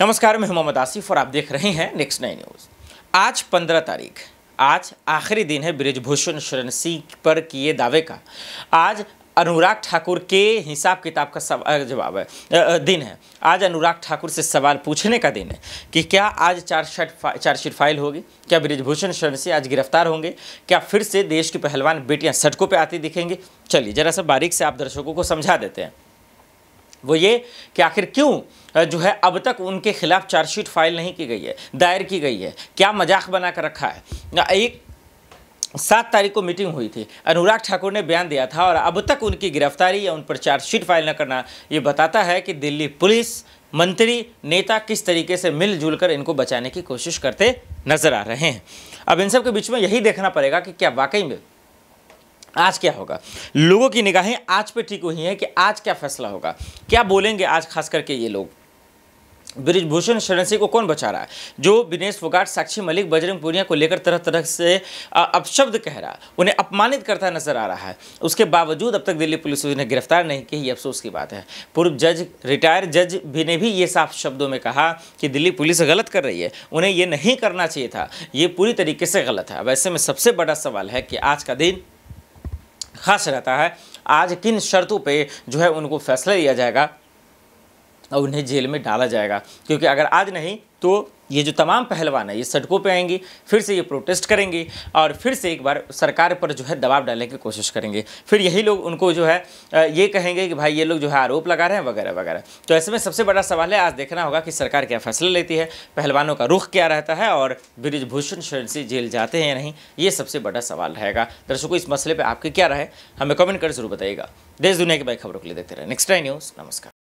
नमस्कार मैं मोहम्मद आसिफ और आप देख रहे हैं नेक्स्ट नाइन न्यूज़ आज पंद्रह तारीख आज आखिरी दिन है ब्रिजभूषण शरण सिंह पर किए दावे का आज अनुराग ठाकुर के हिसाब किताब का सवाल जवाब है दिन है आज अनुराग ठाकुर से सवाल पूछने का दिन है कि क्या आज चार्जशीट चार्जशीट फाइल होगी क्या ब्रिजभूषण शरण सिंह आज गिरफ्तार होंगे क्या फिर से देश की पहलवान बेटियां सड़कों पर आती दिखेंगी चलिए जरा सा बारीक से आप दर्शकों को समझा देते हैं वो ये कि आखिर क्यों जो है अब तक उनके खिलाफ चार्जशीट फाइल नहीं की गई है दायर की गई है क्या मजाक बना कर रखा है एक सात तारीख को मीटिंग हुई थी अनुराग ठाकुर ने बयान दिया था और अब तक उनकी गिरफ्तारी या उन पर चार्जशीट फाइल न करना ये बताता है कि दिल्ली पुलिस मंत्री नेता किस तरीके से मिलजुल कर इनको बचाने की कोशिश करते नजर आ रहे हैं अब इन सब के बीच में यही देखना पड़ेगा कि क्या वाकई में आज क्या होगा लोगों की निगाहें आज पे ठीक हुई हैं कि आज क्या फैसला होगा क्या बोलेंगे आज खास करके ये लोग ब्रिजभूषण शरण सिंह को कौन बचा रहा है जो विनेश फोगाट साक्षी मलिक बजरंग पुनिया को लेकर तरह तरह से अपशब्द कह रहा उन्हें अपमानित करता नजर आ रहा है उसके बावजूद अब तक दिल्ली पुलिस उन्हें गिरफ्तार नहीं की ये अफसोस की बात है पूर्व जज रिटायर जज भी ने भी ये साफ शब्दों में कहा कि दिल्ली पुलिस गलत कर रही है उन्हें ये नहीं करना चाहिए था ये पूरी तरीके से गलत है अब ऐसे में सबसे बड़ा सवाल है कि आज का दिन खास रहता है आज किन शर्तों पे जो है उनको फैसला लिया जाएगा और उन्हें जेल में डाला जाएगा क्योंकि अगर आज नहीं तो ये जो तमाम पहलवान है ये सड़कों पे आएंगे फिर से ये प्रोटेस्ट करेंगे और फिर से एक बार सरकार पर जो है दबाव डालने की कोशिश करेंगे फिर यही लोग उनको जो है ये कहेंगे कि भाई ये लोग जो है आरोप लगा रहे हैं वगैरह वगैरह तो ऐसे में सबसे बड़ा सवाल है आज देखना होगा कि सरकार क्या फैसला लेती है पहलवानों का रुख क्या रहता है और ब्रिजभूषण शरण से जेल जाते हैं या नहीं ये सबसे बड़ा सवाल रहेगा दर्शकों इस मसले पर आपकी क्या राय हमें कमेंट कर जरूर बताइएगा देश दुनिया की बाई खबरों के लिए देखते रहे नेक्स्ट टाइम न्यूज़ नमस्कार